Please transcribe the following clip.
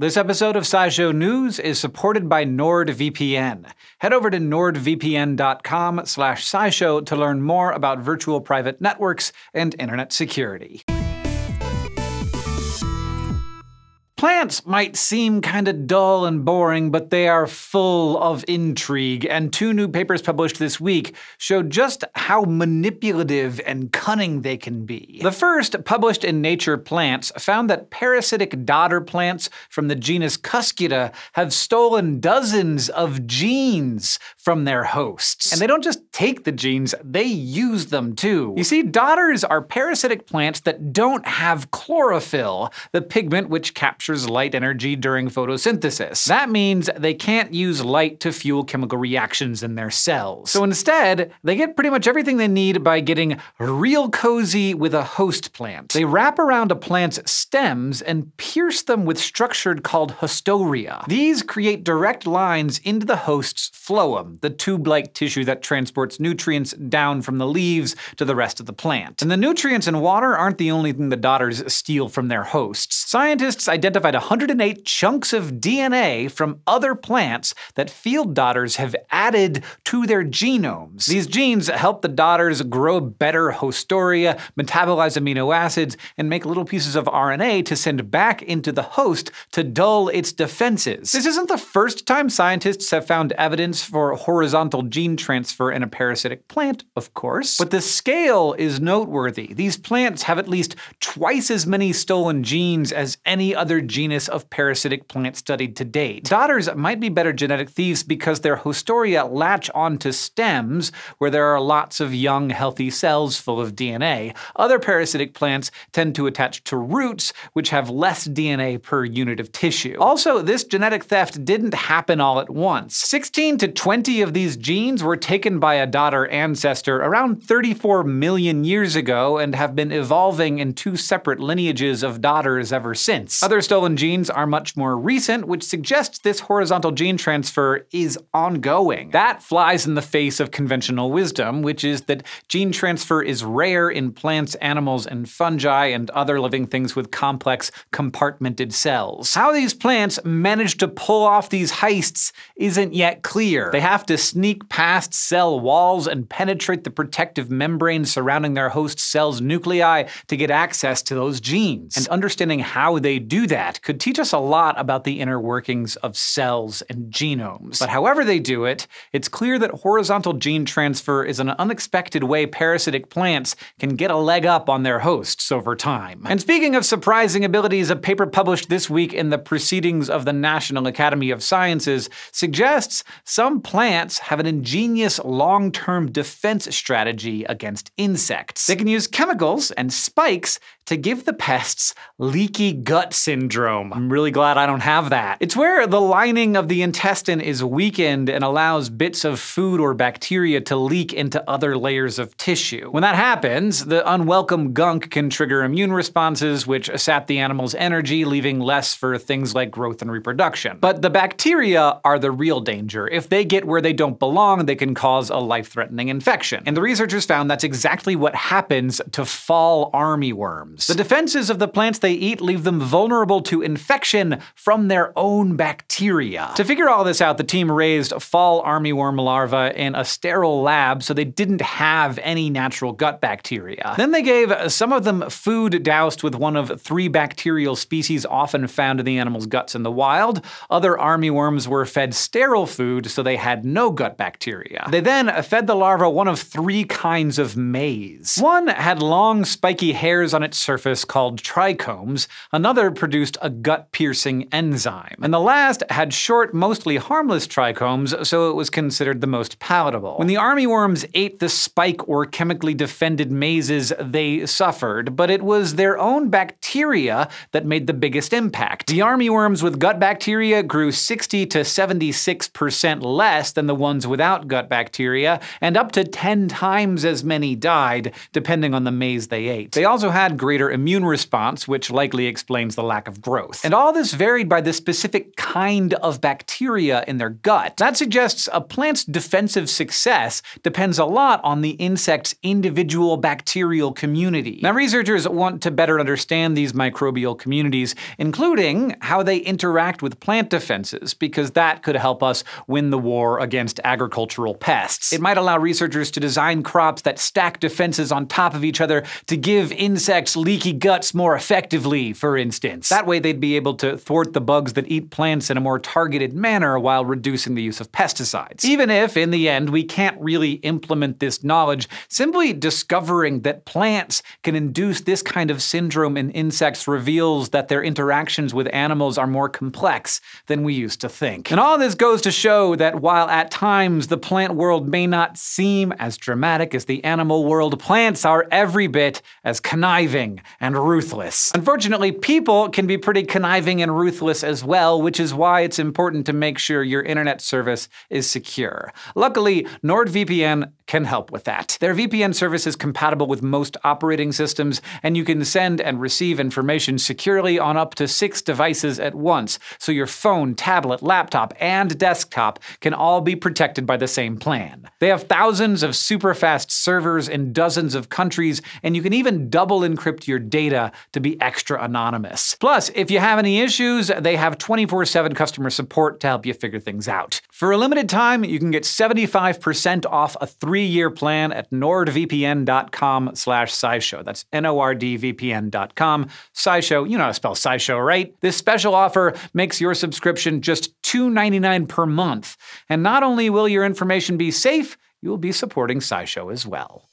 This episode of SciShow News is supported by NordVPN. Head over to nordvpn.com slash scishow to learn more about virtual private networks and internet security. Plants might seem kind of dull and boring, but they are full of intrigue, and two new papers published this week show just how manipulative and cunning they can be. The first, published in Nature Plants, found that parasitic dodder plants from the genus Cuscuta have stolen dozens of genes from their hosts. And they don't just take the genes, they use them too. You see, dodders are parasitic plants that don't have chlorophyll, the pigment which captures captures light energy during photosynthesis. That means they can't use light to fuel chemical reactions in their cells. So instead, they get pretty much everything they need by getting real cozy with a host plant. They wrap around a plant's stems and pierce them with structured called hostoria. These create direct lines into the host's phloem, the tube-like tissue that transports nutrients down from the leaves to the rest of the plant. And the nutrients and water aren't the only thing the daughters steal from their hosts. Scientists identify identified 108 chunks of DNA from other plants that field daughters have added to their genomes. These genes help the daughters grow better hostoria, metabolize amino acids, and make little pieces of RNA to send back into the host to dull its defenses. This isn't the first time scientists have found evidence for horizontal gene transfer in a parasitic plant, of course, but the scale is noteworthy. These plants have at least twice as many stolen genes as any other genus of parasitic plants studied to date. Dodders might be better genetic thieves because their hostoria latch onto stems, where there are lots of young, healthy cells full of DNA. Other parasitic plants tend to attach to roots, which have less DNA per unit of tissue. Also, this genetic theft didn't happen all at once. 16 to 20 of these genes were taken by a daughter ancestor around 34 million years ago and have been evolving in two separate lineages of daughters ever since. Others still Stolen genes are much more recent, which suggests this horizontal gene transfer is ongoing. That flies in the face of conventional wisdom, which is that gene transfer is rare in plants, animals, and fungi, and other living things with complex, compartmented cells. How these plants manage to pull off these heists isn't yet clear. They have to sneak past cell walls and penetrate the protective membrane surrounding their host cell's nuclei to get access to those genes. And understanding how they do that that could teach us a lot about the inner workings of cells and genomes. But however they do it, it's clear that horizontal gene transfer is an unexpected way parasitic plants can get a leg up on their hosts over time. And speaking of surprising abilities, a paper published this week in the Proceedings of the National Academy of Sciences suggests some plants have an ingenious long-term defense strategy against insects. They can use chemicals and spikes to give the pests leaky gut syndrome. I'm really glad I don't have that. It's where the lining of the intestine is weakened and allows bits of food or bacteria to leak into other layers of tissue. When that happens, the unwelcome gunk can trigger immune responses, which sap the animal's energy, leaving less for things like growth and reproduction. But the bacteria are the real danger. If they get where they don't belong, they can cause a life-threatening infection. And the researchers found that's exactly what happens to fall army worms. The defenses of the plants they eat leave them vulnerable to infection from their own bacteria. To figure all this out, the team raised fall armyworm larvae in a sterile lab so they didn't have any natural gut bacteria. Then they gave some of them food doused with one of three bacterial species often found in the animal's guts in the wild. Other armyworms were fed sterile food so they had no gut bacteria. They then fed the larva one of three kinds of maize. One had long, spiky hairs on its surface called trichomes, another produced a gut-piercing enzyme, and the last had short, mostly harmless trichomes, so it was considered the most palatable. When the army worms ate the spike or chemically defended mazes, they suffered, but it was their own bacteria that made the biggest impact. The army worms with gut bacteria grew 60 to 76% less than the ones without gut bacteria, and up to 10 times as many died, depending on the maze they ate. They also had greater greater immune response, which likely explains the lack of growth. And all this varied by the specific kind of bacteria in their gut. That suggests a plant's defensive success depends a lot on the insect's individual bacterial community. Now, researchers want to better understand these microbial communities, including how they interact with plant defenses, because that could help us win the war against agricultural pests. It might allow researchers to design crops that stack defenses on top of each other to give insects leaky guts more effectively, for instance. That way they'd be able to thwart the bugs that eat plants in a more targeted manner while reducing the use of pesticides. Even if, in the end, we can't really implement this knowledge, simply discovering that plants can induce this kind of syndrome in insects reveals that their interactions with animals are more complex than we used to think. And all this goes to show that while at times the plant world may not seem as dramatic as the animal world, plants are every bit as conniving and ruthless. Unfortunately, people can be pretty conniving and ruthless as well, which is why it's important to make sure your internet service is secure. Luckily, NordVPN can help with that. Their VPN service is compatible with most operating systems, and you can send and receive information securely on up to six devices at once, so your phone, tablet, laptop, and desktop can all be protected by the same plan. They have thousands of super fast servers in dozens of countries, and you can even double encrypt encrypt your data to be extra anonymous. Plus, if you have any issues, they have 24-7 customer support to help you figure things out. For a limited time, you can get 75% off a three-year plan at nordvpn.com slash scishow. That's N-O-R-D-V-P-N.com. Scishow, you know how to spell scishow, right? This special offer makes your subscription just $2.99 per month. And not only will your information be safe, you will be supporting SciShow as well.